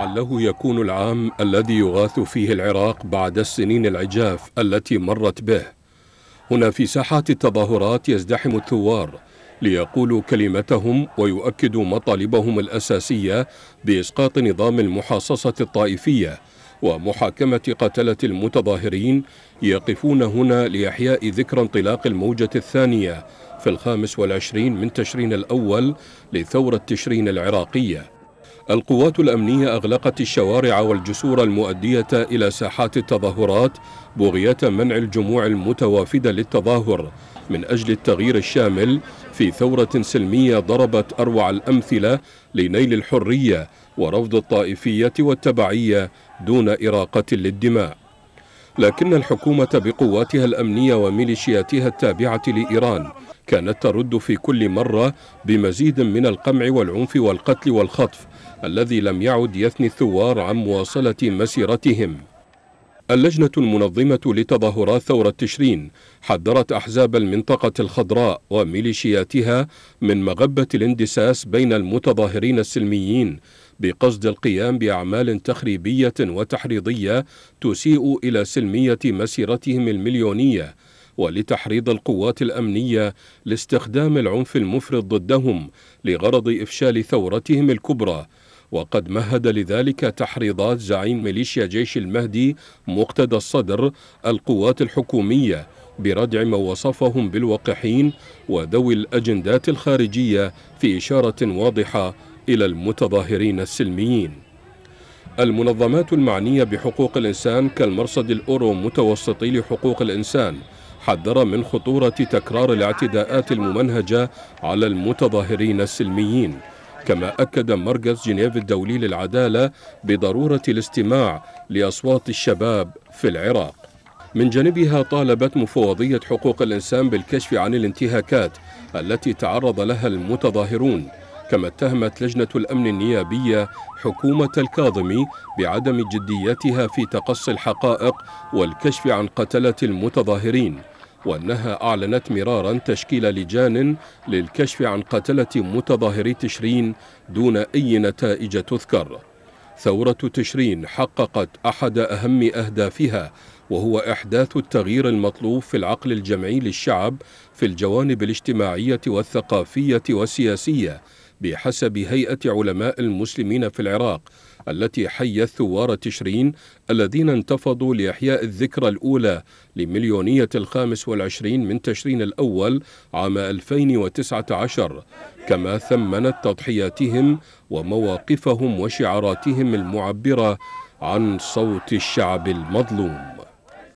لعله يكون العام الذي يغاث فيه العراق بعد السنين العجاف التي مرت به هنا في ساحات التظاهرات يزدحم الثوار ليقولوا كلمتهم ويؤكدوا مطالبهم الأساسية بإسقاط نظام المحاصصة الطائفية ومحاكمة قتلة المتظاهرين يقفون هنا لإحياء ذكرى انطلاق الموجة الثانية في الخامس والعشرين من تشرين الأول لثورة تشرين العراقية القوات الأمنية أغلقت الشوارع والجسور المؤدية إلى ساحات التظاهرات بغية منع الجموع المتوافدة للتظاهر من أجل التغيير الشامل في ثورة سلمية ضربت أروع الأمثلة لنيل الحرية ورفض الطائفية والتبعية دون إراقة للدماء لكن الحكومة بقواتها الأمنية وميليشياتها التابعة لإيران كانت ترد في كل مرة بمزيد من القمع والعنف والقتل والخطف الذي لم يعد يثني الثوار عن مواصلة مسيرتهم اللجنة المنظمة لتظاهرات ثورة تشرين حذرت أحزاب المنطقة الخضراء وميليشياتها من مغبة الاندساس بين المتظاهرين السلميين بقصد القيام بأعمال تخريبية وتحريضية تسيء إلى سلمية مسيرتهم المليونية ولتحريض القوات الأمنية لاستخدام العنف المفرط ضدهم لغرض إفشال ثورتهم الكبرى وقد مهد لذلك تحريضات زعيم ميليشيا جيش المهدي مقتدى الصدر القوات الحكومية بردع ما وصفهم بالوقحين وذوي الأجندات الخارجية في إشارة واضحة إلى المتظاهرين السلميين المنظمات المعنية بحقوق الإنسان كالمرصد الأورو متوسطي لحقوق الإنسان حذر من خطورة تكرار الاعتداءات الممنهجة على المتظاهرين السلميين كما أكد مركز جنيف الدولي للعدالة بضرورة الاستماع لأصوات الشباب في العراق من جانبها طالبت مفوضية حقوق الإنسان بالكشف عن الانتهاكات التي تعرض لها المتظاهرون كما اتهمت لجنة الأمن النيابية حكومة الكاظمي بعدم جديتها في تقصي الحقائق والكشف عن قتلة المتظاهرين وأنها أعلنت مرارا تشكيل لجان للكشف عن قتلة متظاهري تشرين دون أي نتائج تذكر ثورة تشرين حققت أحد أهم أهدافها وهو إحداث التغيير المطلوب في العقل الجمعي للشعب في الجوانب الاجتماعية والثقافية والسياسية بحسب هيئة علماء المسلمين في العراق التي حيت ثوار تشرين الذين انتفضوا لإحياء الذكرى الأولى لمليونية الخامس والعشرين من تشرين الأول عام 2019 كما ثمنت تضحياتهم ومواقفهم وشعاراتهم المعبرة عن صوت الشعب المظلوم